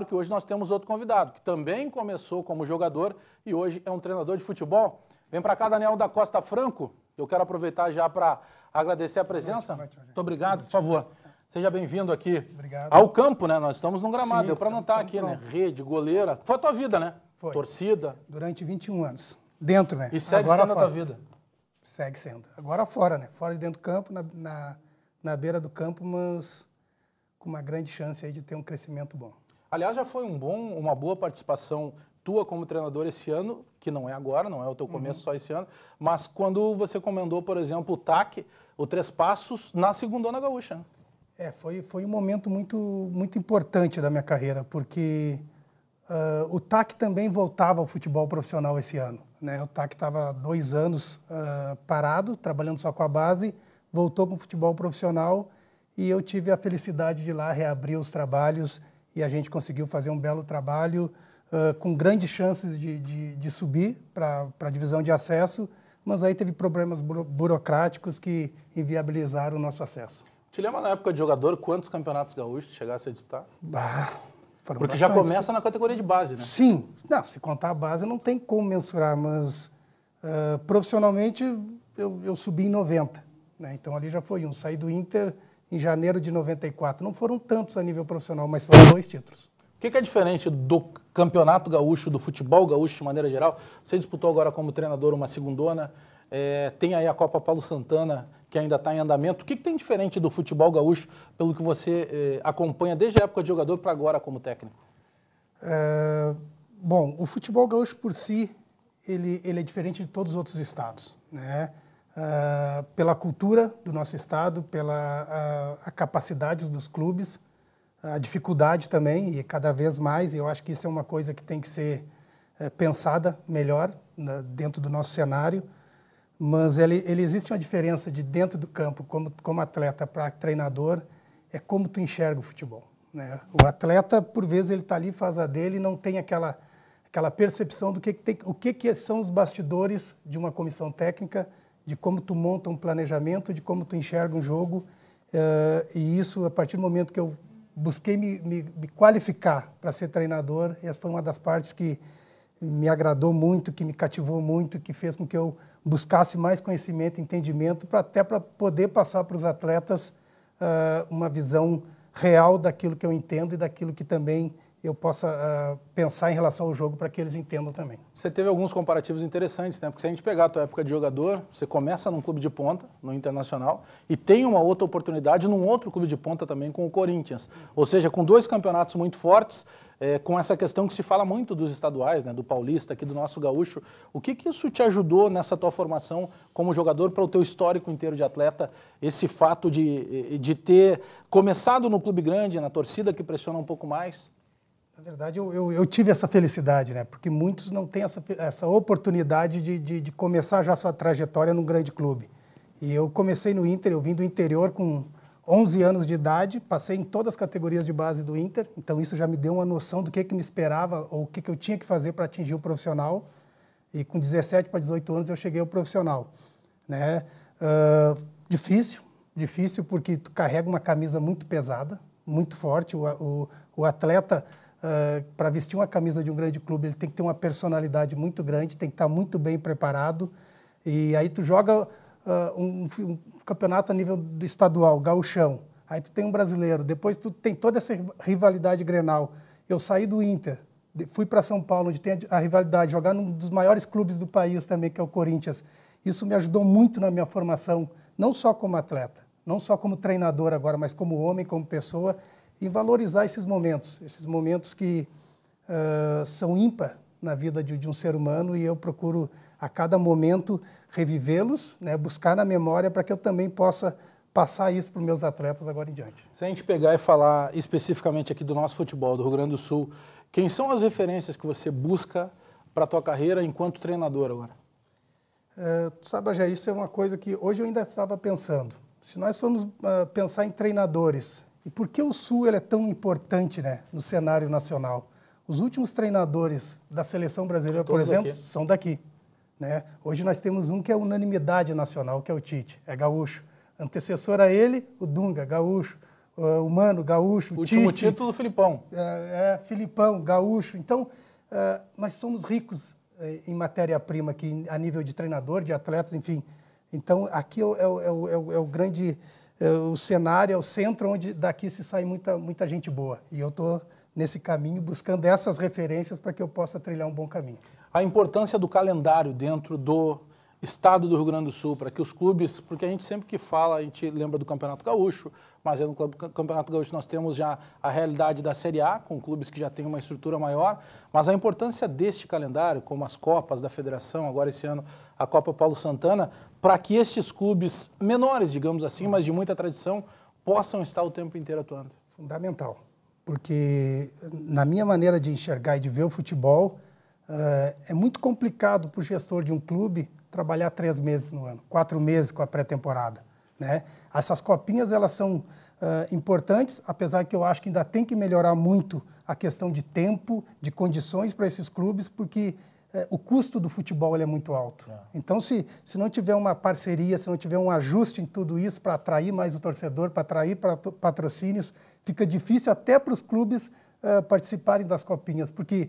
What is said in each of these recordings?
claro que hoje nós temos outro convidado, que também começou como jogador e hoje é um treinador de futebol. Vem para cá, Daniel da Costa Franco. Eu quero aproveitar já para agradecer a presença. Boa noite, Muito obrigado, por favor. Seja bem-vindo aqui Obrigado. ao campo, né? Nós estamos num gramado, Sim, deu para tá notar aqui, né? pronto. né? Rede, goleira. Foi a tua vida, né? Foi. Torcida. Durante 21 anos. Dentro, né? E segue Agora sendo a tua vida. Segue sendo. Agora fora, né? Fora de dentro do campo, na, na, na beira do campo, mas com uma grande chance aí de ter um crescimento bom. Aliás, já foi um bom, uma boa participação tua como treinador esse ano, que não é agora, não é o teu uhum. começo uhum. só esse ano, mas quando você comandou, por exemplo, o TAC, o Três Passos, na Segundona Gaúcha. Né? É, foi, foi um momento muito, muito importante da minha carreira, porque uh, o TAC também voltava ao futebol profissional esse ano. Né? O TAC estava dois anos uh, parado, trabalhando só com a base, voltou com o futebol profissional e eu tive a felicidade de ir lá reabrir os trabalhos e a gente conseguiu fazer um belo trabalho uh, com grandes chances de, de, de subir para a divisão de acesso, mas aí teve problemas buro burocráticos que inviabilizaram o nosso acesso. Te lembra na época de jogador quantos campeonatos gaúchos chegasse a disputar? Bah, Porque já começa na categoria de base, né? Sim, não, se contar a base não tem como mensurar, mas uh, profissionalmente eu, eu, subi em 90, né? então ali já foi um. Saí do Inter em janeiro de 94. Não foram tantos a nível profissional, mas foram dois títulos. O que, que é diferente do campeonato gaúcho, do futebol gaúcho de maneira geral? Você disputou agora como treinador uma segundona, é, tem aí a Copa Paulo Santana, que ainda está em andamento. O que, que, tem diferente do futebol gaúcho, pelo que você é, acompanha desde a época de jogador para agora como técnico? É, bom, o futebol gaúcho por si, ele, ele é diferente de todos os outros estados, né? Ah, pela cultura do nosso estado, pela uh, a capacidades dos clubes, a dificuldade também, e cada vez mais, eu acho que isso é uma coisa que tem que ser uh, pensada melhor né, dentro do nosso cenário, mas ele, ele existe uma diferença de dentro do campo, como, como atleta para treinador, é como tu enxerga o futebol. Né? O atleta, por vezes, ele está ali, faz a dele e não tem aquela, aquela percepção do que, que tem, o que, que são os bastidores de uma comissão técnica, de como tu monta um planejamento, de como tu enxerga um jogo. Uh, e isso, a partir do momento que eu busquei me, me, me qualificar para ser treinador, essa foi uma das partes que me agradou muito, que me cativou muito, que fez com que eu buscasse mais conhecimento, entendimento, pra, até para poder passar para os atletas uh, uma visão real daquilo que eu entendo e daquilo que também eu possa uh, pensar em relação ao jogo para que eles entendam também. Você teve alguns comparativos interessantes, né? Porque se a gente pegar a tua época de jogador, você começa num clube de ponta, no Internacional, e tem uma outra oportunidade num outro clube de ponta também com o Corinthians. Ou seja, com dois campeonatos muito fortes, é, com essa questão que se fala muito dos estaduais, né? Do paulista, aqui do nosso gaúcho. O que, que isso te ajudou nessa tua formação como jogador para o teu histórico inteiro de atleta? Esse fato de, de ter começado no clube grande, na torcida que pressiona um pouco mais? Na verdade, eu, eu, eu, tive essa felicidade, né? Porque muitos não têm essa, essa oportunidade de, de, de, começar já sua trajetória num grande clube. E eu comecei no Inter, eu vim do interior com 11 anos de idade, passei em todas as categorias de base do Inter, então isso já me deu uma noção do que, que me esperava ou o que, que eu tinha que fazer para atingir o profissional. E com 17 para 18 anos eu cheguei ao profissional. Né? Uh, difícil, difícil porque tu carrega uma camisa muito pesada, muito forte. o, o, o atleta ah, para vestir uma camisa de um grande clube, ele tem que ter uma personalidade muito grande, tem que estar tá muito bem preparado. E aí tu joga uh, um, um, campeonato a nível do estadual, gauchão. Aí tu tem um brasileiro, depois tu tem toda essa rivalidade grenal. Eu saí do Inter, fui para São Paulo, onde tem a rivalidade, jogar num dos maiores clubes do país também, que é o Corinthians. Isso me ajudou muito na minha formação, não só como atleta, não só como treinador agora, mas como homem, como pessoa e valorizar esses momentos, esses momentos que uh, são ímpar na vida de, de, um ser humano e eu procuro a cada momento revivê-los, né, buscar na memória para que eu também possa passar isso para os meus atletas agora em diante. Se a gente pegar e falar especificamente aqui do nosso futebol do Rio Grande do Sul, quem são as referências que você busca para a tua carreira enquanto treinador agora? É, sabe, já isso é uma coisa que hoje eu ainda estava pensando. Se nós formos uh, pensar em treinadores e por que o Sul ele é tão importante né, no cenário nacional? Os últimos treinadores da seleção brasileira, por exemplo, daqui. são daqui. Né? Hoje nós temos um que é unanimidade nacional, que é o Tite, é gaúcho. Antecessor a ele, o Dunga, gaúcho. o Mano, gaúcho. O último título do Filipão. É, é, Filipão, gaúcho. Então, uh, nós somos ricos é, em matéria-prima aqui, a nível de treinador, de atletas, enfim. Então, aqui é o, é o, é o, é o grande é, o cenário é o centro onde daqui se sai muita, muita gente boa. E eu estou nesse caminho buscando essas referências para que eu possa trilhar um bom caminho. A importância do calendário dentro do estado do Rio Grande do Sul, para que os clubes, porque a gente sempre que fala, a gente lembra do Campeonato Gaúcho, mas é no Campeonato Gaúcho nós temos já a realidade da Série A, com clubes que já têm uma estrutura maior, mas a importância deste calendário, como as Copas da Federação, agora esse ano a Copa Paulo Santana, para que estes clubes menores, digamos assim, mas de muita tradição, possam estar o tempo inteiro atuando? Fundamental, porque na minha maneira de enxergar e de ver o futebol, eh, é muito complicado para o gestor de um clube trabalhar três meses no ano, quatro meses com a pré-temporada. Né? Essas copinhas elas são uh, importantes, apesar que eu acho que ainda tem que melhorar muito a questão de tempo, de condições para esses clubes, porque é, o custo do futebol é muito alto. É. Então, se, se não tiver uma parceria, se não tiver um ajuste em tudo isso para atrair mais o torcedor, para atrair patrocínios, fica difícil até para os clubes uh, participarem das copinhas. Porque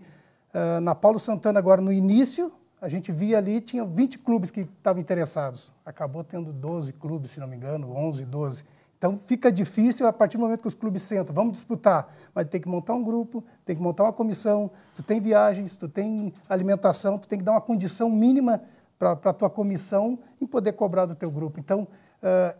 uh, na Paulo Santana, agora no início, a gente via ali, tinha 20 clubes que estavam interessados. Acabou tendo 12 clubes, se não me engano, 11, 12. Então fica difícil a partir do momento que os clubes sentam, vamos disputar, mas tem que montar um grupo, tem que montar uma comissão, tu tem viagens, tu tem alimentação, tu tem que dar uma condição mínima para a tua comissão em poder cobrar do teu grupo. Então uh,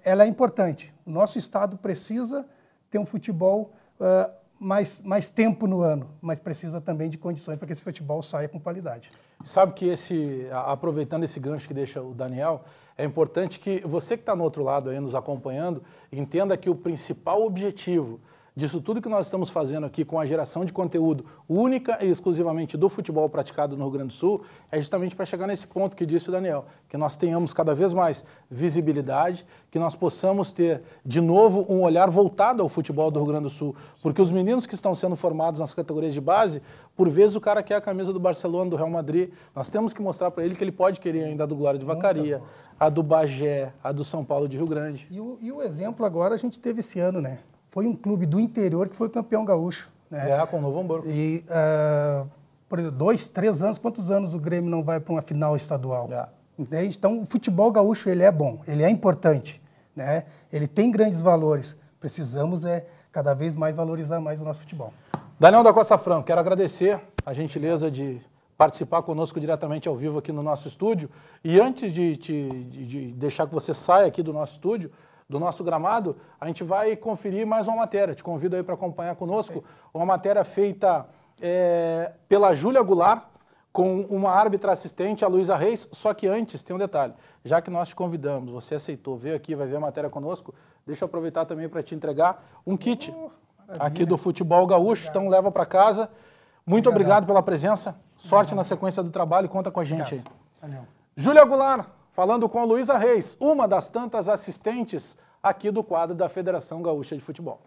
ela é importante. O nosso estado precisa ter um futebol uh, mais, mais tempo no ano, mas precisa também de condições para que esse futebol saia com qualidade. Sabe que esse, aproveitando esse gancho que deixa o Daniel, é importante que você que está no outro lado aí nos acompanhando entenda que o principal objetivo disso tudo que nós estamos fazendo aqui com a geração de conteúdo única e exclusivamente do futebol praticado no Rio Grande do Sul, é justamente para chegar nesse ponto que disse o Daniel, que nós tenhamos cada vez mais visibilidade, que nós possamos ter de novo um olhar voltado ao futebol do Rio Grande do Sul, porque os meninos que estão sendo formados nas categorias de base, por vezes o cara quer a camisa do Barcelona, do Real Madrid, nós temos que mostrar para ele que ele pode querer ainda a do Glória de Vacaria, a do Bagé, a do São Paulo de Rio Grande. E o, e o exemplo agora a gente teve esse ano, né? foi um clube do interior que foi campeão gaúcho. Né? É, com o Novo Hamburgo. E uh, por dois, três anos, quantos anos o Grêmio não vai para uma final estadual? É. Entende? Então, o futebol gaúcho ele é bom, ele é importante, né? ele tem grandes valores. Precisamos é cada vez mais valorizar mais o nosso futebol. Daniel da Costa Franco, quero agradecer a gentileza de participar conosco diretamente ao vivo aqui no nosso estúdio. E antes de, te, de, de deixar que você saia aqui do nosso estúdio, do nosso gramado, a gente vai conferir mais uma matéria. Te convido aí para acompanhar conosco. Perfeito. Uma matéria feita é, pela Júlia Goulart, com uma árbitra assistente, a Luísa Reis. Só que antes, tem um detalhe. Já que nós te convidamos, você aceitou, veio aqui, vai ver a matéria conosco, deixa eu aproveitar também para te entregar um kit oh, aqui do futebol gaúcho. Então, obrigado. Então leva para casa. Muito obrigado. obrigado. pela presença. Sorte obrigado. na sequência do trabalho. Conta com a gente aí. Valeu. Júlia Goulart, falando com Luísa Reis, uma das tantas assistentes aqui do quadro da Federação Gaúcha de Futebol.